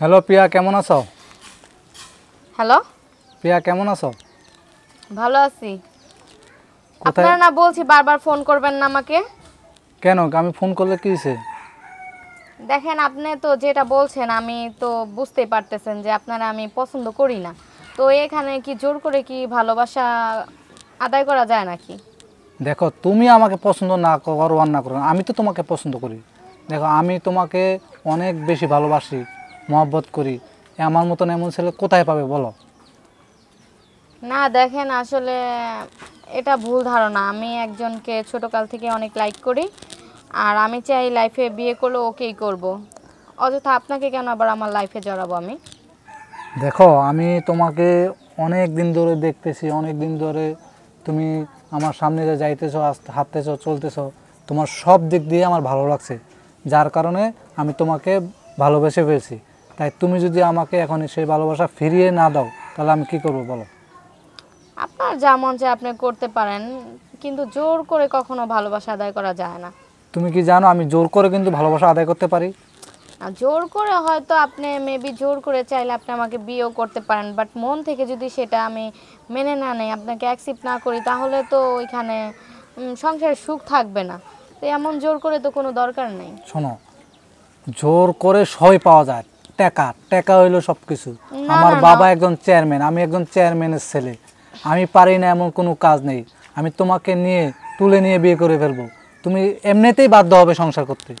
Hello প্রিয়া কেমন আছো hello প্রিয়া কেমন আছো ভালো আছি আপনারা না বলছি বারবার ফোন করবেন না আমাকে কেন আমি ফোন করলে কি হয়েছে দেখেন আপনি তো যেটা বলছেন আমি তো বুঝতেই পারতেছেন যে আপনারা আমি পছন্দ করি না তো এখানে কি জোর করে কি ভালোবাসা আদায় করা যায় নাকি দেখো তুমি আমাকে পছন্দ না করো আর না করো আমি তো তোমাকে পছন্দ করি দেখো আমি তোমাকে অনেক বেশি ভালোবাসি মহব্বত করি আমার মতন এমন ছেলে কোথায় পাবে বলো না দেখেন আসলে এটা ভুল ধারণা আমি একজনকে ছোটোকাল থেকে অনেক লাইক করি আর আমি চাই লাইফে বিয়ে করলে ওকেই করব। অযথা আপনাকে কেন আবার আমার লাইফে জড়াবো আমি দেখো আমি তোমাকে অনেক দিন ধরে দেখতেছি অনেক দিন ধরে তুমি আমার সামনে যে যাইতেছো হাঁটতেছো চলতেছো তোমার সব দিক দিয়ে আমার ভালো লাগছে যার কারণে আমি তোমাকে ভালোবেসে ফেলছি তাই তুমি যদি আমাকে এখন সেই ভালোবাসা ফিরিয়ে না দাও তাহলে আমি কি করব বলো আপনার যা মন চায় আপনি করতে পারেন কিন্তু জোর করে কখনো ভালোবাসা আদায় করা যায় না তুমি কি জানো আমি জোর করে কিন্তু ভালোবাসা আদায় করতে পারি আর জোর করে হয়তো আপনি মেবি জোর করে চাইলে আপনি আমাকে বিয়েও করতে পারেন বাট মন থেকে যদি সেটা আমি মেনে না নেই আপনাকে অ্যাকসেপ্ট না করি তাহলে তো ওইখানে সংসারে সুখ থাকবে না তো এমন জোর করে তো কোনো দরকার নেই শোনো জোর করে সই পাওয়া যায় টাকা টাকা হইলো সব কিছু আমার বাবা একজন চেয়ারম্যান আমি একজন চেয়ারম্যানের ছেলে আমি পারি না এমন কোনো কাজ নেই আমি তোমাকে নিয়ে তুলে নিয়ে বিয়ে করে ফেলবো তুমি এমনিতেই বাধ্য হবে সংসার করতে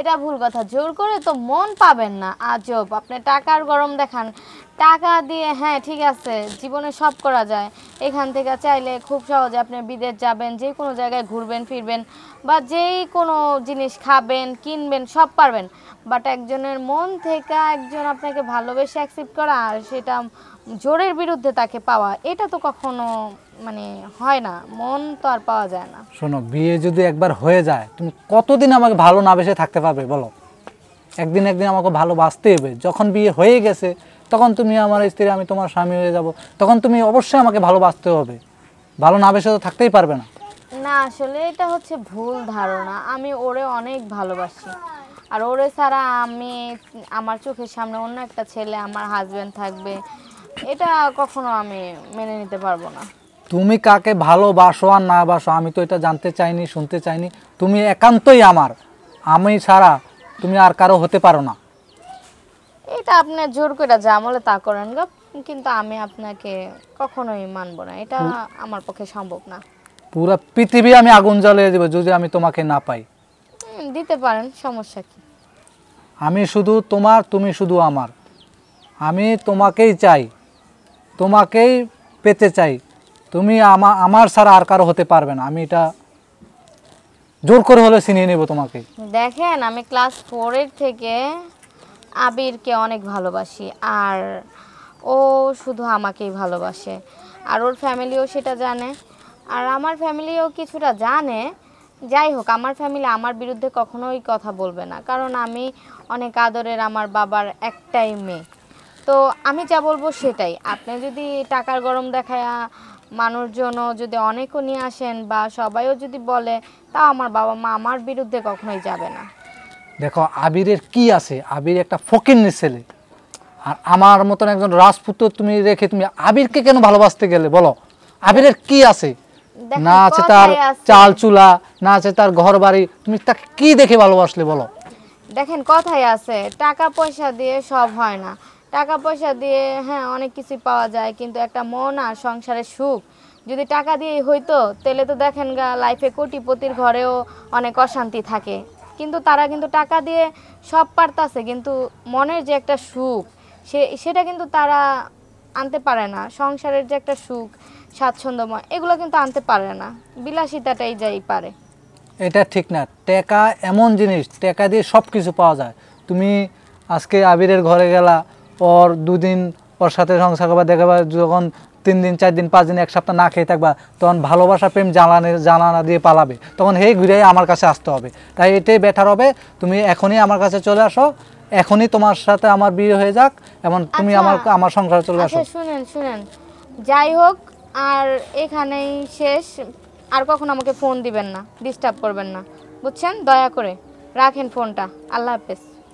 এটা ভুল কথা জোর করে তো মন পাবেন না আজব আপনি টাকার গরম দেখান টাকা দিয়ে হ্যাঁ ঠিক আছে জীবনে সব করা যায় এখান থেকে চাইলে খুব সহজে আপনি বিদেশ যাবেন যে কোনো জায়গায় ঘুরবেন ফিরবেন বা যেই কোনো জিনিস খাবেন কিনবেন সব পারবেন বাট একজনের মন থেকে একজন আপনাকে ভালোবেসে অ্যাকসেপ্ট করা আর সেটা জোরের বিরুদ্ধে তাকে পাওয়া এটা তো কখনো মানে হয় না মন তো আর পাওয়া যায় না শোনো বিয়ে যদি একবার হয়ে যায় তুমি কতদিন আমাকে ভালো না বেসে থাকতে পারবে বলো একদিন একদিন আমাকে ভালোবাসতে হবে যখন বিয়ে হয়ে গেছে তখন তুমি আমার স্ত্রী আমি তোমার স্বামী হয়ে যাব তখন তুমি অবশ্যই আমাকে ভালোবাসতে হবে ভালো না বেসে তো থাকতেই পারবে না না আসলে এটা হচ্ছে ভুল ধারণা আমি ওরে অনেক ভালোবাসি আর ওরে ছাড়া আমি আমার চোখের সামনে অন্য একটা ছেলে আমার হাজব্যান্ড থাকবে এটা কখনো আমি মেনে নিতে পারবো না তুমি কাকে ভালোবাসো আর না বাসো আমি তো এটা জানতে চাইনি শুনতে চাইনি তুমি একান্তই আমার আমি ছাড়া তুমি আর কারো হতে পারো না এটা আপনি জোর করে যা আমলে তা করেন গা কিন্তু আমি আপনাকে কখনোই মানব না এটা আমার পক্ষে সম্ভব না পুরো পৃথিবী আমি আগুন জ্বালিয়ে দেব যদি আমি তোমাকে না পাই দিতে পারেন সমস্যা কি আমি শুধু তোমার তুমি শুধু আমার আমি তোমাকেই চাই তোমাকেই পেতে চাই তুমি আমার আমার ছাড়া আর কারো হতে পারবে না আমি এটা জোর করে হলে চিনিয়ে নেব তোমাকে দেখেন আমি ক্লাস ফোরের থেকে আবিরকে অনেক ভালোবাসি আর ও শুধু আমাকেই ভালোবাসে আর ওর ফ্যামিলিও সেটা জানে আর আমার ফ্যামিলিও কিছুটা জানে যাই হোক আমার ফ্যামিলি আমার বিরুদ্ধে কখনোই কথা বলবে না কারণ আমি অনেক আদরের আমার বাবার একটাই মেয়ে তো আমি যা বলবো সেটাই আপনি যদি টাকার গরম দেখায় মানুষজনও যদি অনেকও নিয়ে আসেন বা সবাইও যদি বলে তাও আমার বাবা মা আমার বিরুদ্ধে কখনোই যাবে না দেখো আবিরের কি আছে আবির একটা ফকির ছেলে আর আমার মতন একজন রাজপুত্র তুমি রেখে তুমি আবিরকে কেন ভালোবাসতে গেলে বলো আবিরের কি আছে না আছে তার চাল চুলা না আছে তার ঘর বাড়ি তুমি তাকে কি দেখে ভালোবাসলে বলো দেখেন কথাই আছে টাকা পয়সা দিয়ে সব হয় না টাকা পয়সা দিয়ে হ্যাঁ অনেক কিছু পাওয়া যায় কিন্তু একটা মন আর সংসারের সুখ যদি টাকা দিয়ে হইতো তাহলে তো দেখেন গা লাইফে কোটিপতির ঘরেও অনেক অশান্তি থাকে কিন্তু তারা কিন্তু টাকা দিয়ে সব পারতাছে কিন্তু মনের যে একটা সুখ সে সেটা কিন্তু তারা আনতে পারে না সংসারের যে একটা সুখ স্বাচ্ছন্দ্যময় এগুলো কিন্তু আনতে পারে না বিলাসিতাটাই যাই পারে এটা ঠিক না টেকা এমন জিনিস টেকা দিয়ে সব কিছু পাওয়া যায় তুমি আজকে আবিরের ঘরে গেলা ওর দুদিন ওর সাথে সংসার করবা দেখাবা যখন তিন দিন চার দিন পাঁচ দিন এক সপ্তাহ না খেয়ে থাকবা তখন ভালোবাসা প্রেম জ্বালানে জ্বালানা দিয়ে পালাবে তখন হেই ঘুরে আমার কাছে আসতে হবে তাই এটাই বেটার হবে তুমি এখনই আমার কাছে চলে আসো এখনই তোমার সাথে আমার বিয়ে হয়ে যাক এমন তুমি আচ্ছা, আমার আমার সংসারে চলে আচ্ছা, আসো শুনেন শুনেন যাই হোক আর এখানেই শেষ আর কখন আমাকে ফোন দিবেন না ডিস্টার্ব করবেন না বুঝছেন দয়া করে রাখেন ফোনটা আল্লাহ হাফেজ